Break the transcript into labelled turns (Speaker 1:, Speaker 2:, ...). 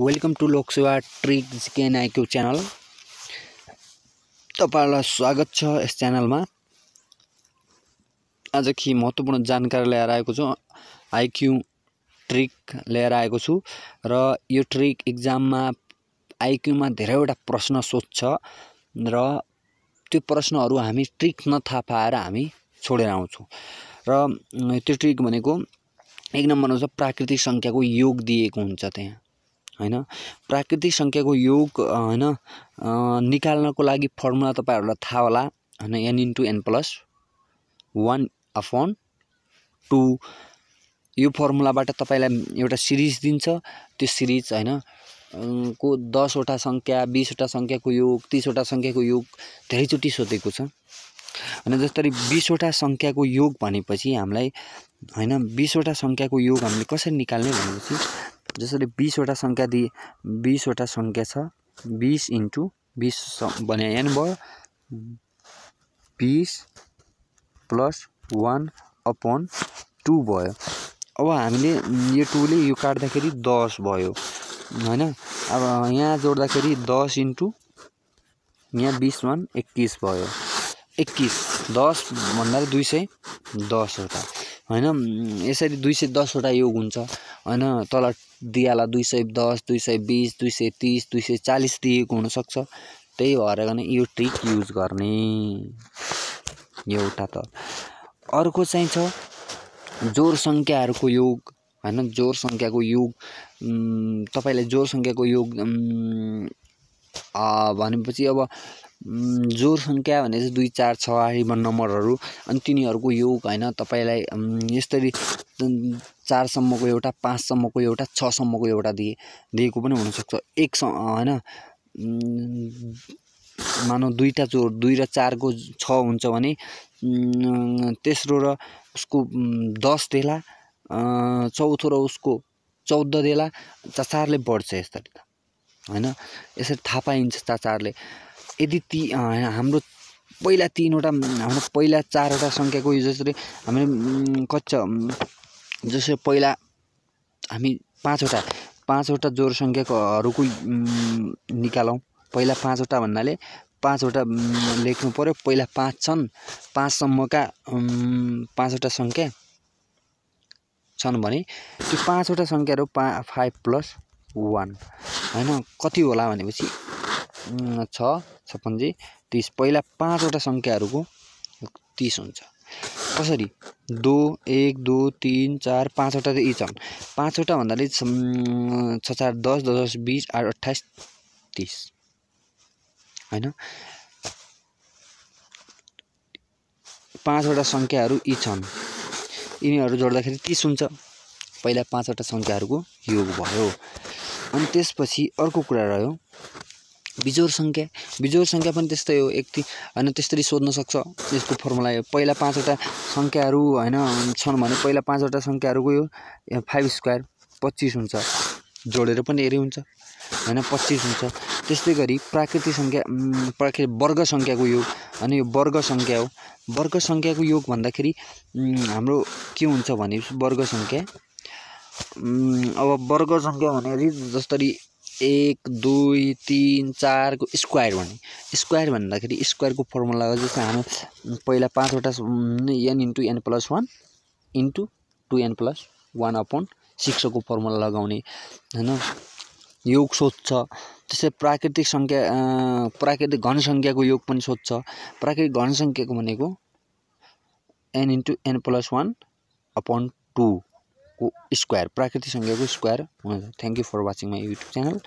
Speaker 1: welcome to Loksewa tricks जिकेन IQ channel तपाईँहरूलाई स्वागत छ यस च्यानलमा आज केही महत्त्वपूर्ण जानकारी ल्याएर आएको छु आइक्यू ट्रिक ल्याएर आएको छु र यो ट्रिक इक्जाममा आइक्यूमा धेरैवटा प्रश्न सोध्छ र त्यो प्रश्नहरू हामी ट्रिक नथा पाएर हामी छोडेर आउँछौँ र त्यो ट्रिक भनेको एक नम्बर छ प्राकृतिक सङ्ख्याको योग दिएको हुन्छ त्यहाँ होइन प्राकृतिक सङ्ख्याको योग होइन निकाल्नको लागि फर्मुला तपाईँहरूलाई थाहा होला होइन n into n plus one upon two यो फर्मुलाबाट तपाईँलाई एउटा सिरिज दिन्छ त्यो सिरिज होइन को दसवटा सङ्ख्या बिसवटा सङ्ख्याको योग तिसवटा सङ्ख्याको योग धेरैचोटि सोधेको छ होइन जसरी बिसवटा सङ्ख्याको योग भनेपछि हामीलाई होइन बिसवटा सङ्ख्याको योग हामीले कसरी निकाल्ने भनेपछि जसरी बिसवटा सङ्ख्या दिए बिसवटा सङ्ख्या छ बिस इन्टु बिस भने एन भयो बिस प्लस वान अपन टू भयो अब हामीले यो टूले यो काट्दाखेरि दस भयो होइन अब यहाँ जोड्दाखेरि दस इन्टु यहाँ बिस वान एक्किस भयो एक्किस दस भन्दा दुई सय दसवटा होइन यसरी दुई सय दसवटा योग हुन्छ होइन तल दियालाई दुई सय दस दुई सय बिस दुई सय तिस दुई सय चालिस दिएको हुनसक्छ त्यही भएर भने यो ट्रिक युज गर्ने एउटा त अर्को चाहिँ छ जोर सङ्ख्याहरूको योग होइन जोर सङ्ख्याको योग तपाईँलाई जोर सङ्ख्याको योग भनेपछि अब जो क्या भने चाहिँ दुई चार छ आइबन नम्बरहरू अनि तिनीहरूको योग होइन तपाईँलाई यसरी चारसम्मको एउटा पाँचसम्मको एउटा छसम्मको एउटा दिए दिएको पनि हुनसक्छ एक होइन मानौ दुईवटा चोर दुई र चारको छ हुन्छ भने तेस्रो र उसको दस देला चौथो र उसको चौध देला चाचारले बढ्छ यसरी त होइन यसरी थाहा पाइन्छ चाचारले यदि ती हाम्रो पहिला तिनवटा हाम्रो पहिला चारवटा सङ्ख्याको जसरी हाम्रो कक्षा जसरी पहिला हामी पाँचवटा पाँचवटा जोर सङ्ख्याकोहरूको निकालौँ पहिला पाँचवटा भन्नाले पाँचवटा लेख्नु पऱ्यो पहिला पाँच छन् पाँचसम्मका पाँचवटा सङ्ख्या छन् भने त्यो पाँचवटा सङ्ख्याहरू पा फाइभ प्लस वान होइन कति होला भनेपछि छ छप्पन्न तिस पहिला पाँचवटा सङ्ख्याहरूको तिस हुन्छ कसरी दो एक दो तिन चार पाँचवटा त यी छन् पाँचवटा भन्नाले छ चार दस दस दस बिस आठ अठाइस तिस होइन पाँचवटा सङ्ख्याहरू यी छन् यिनीहरू जोड्दाखेरि तिस हुन्छ पहिला पाँचवटा सङ्ख्याहरूको योग भयो अनि त्यसपछि अर्को कुरा रह्यो बिजोर सङ्ख्या बिजोर सङ्ख्या पनि त्यस्तै हो एक होइन त्यसरी सोध्न सक्छ यसको फर्मुला यो पहिला पाँचवटा सङ्ख्याहरू होइन छन् भने पहिला पाँचवटा सङ्ख्याहरूको यो फाइभ स्क्वायर पच्चिस हुन्छ जोडेर पनि हेरी हुन्छ होइन पच्चिस हुन्छ त्यस्तै गरी प्राकृतिक सङ्ख्या प्राकृतिक वर्ग सङ्ख्याको योग होइन यो वर्ग सङ्ख्या हो वर्ग सङ्ख्याको योग भन्दाखेरि हाम्रो के हुन्छ भने वर्ग सङ्ख्या अब वर्ग सङ्ख्या भनेरी जसरी एक दुई तिन चारको स्क्वायर भने स्क्वायर भन्दाखेरि स्क्वायरको फर्मुला जस्तै हामी पहिला पाँचवटा n into n plus one into two n plus one upon सिक्सको फर्मुला लगाउने होइन योग सोध्छ त्यस्तै प्राकृतिक सङ्ख्या प्राकृतिक घन घनसङ्ख्याको योग पनि सोध्छ प्राकृतिक घन सङ्ख्याको भनेको n into n plus one upon two को स्क्वायर प्राकृतिक संख्याको स्क्वायर हुन्छ thank you for watching my YouTube channel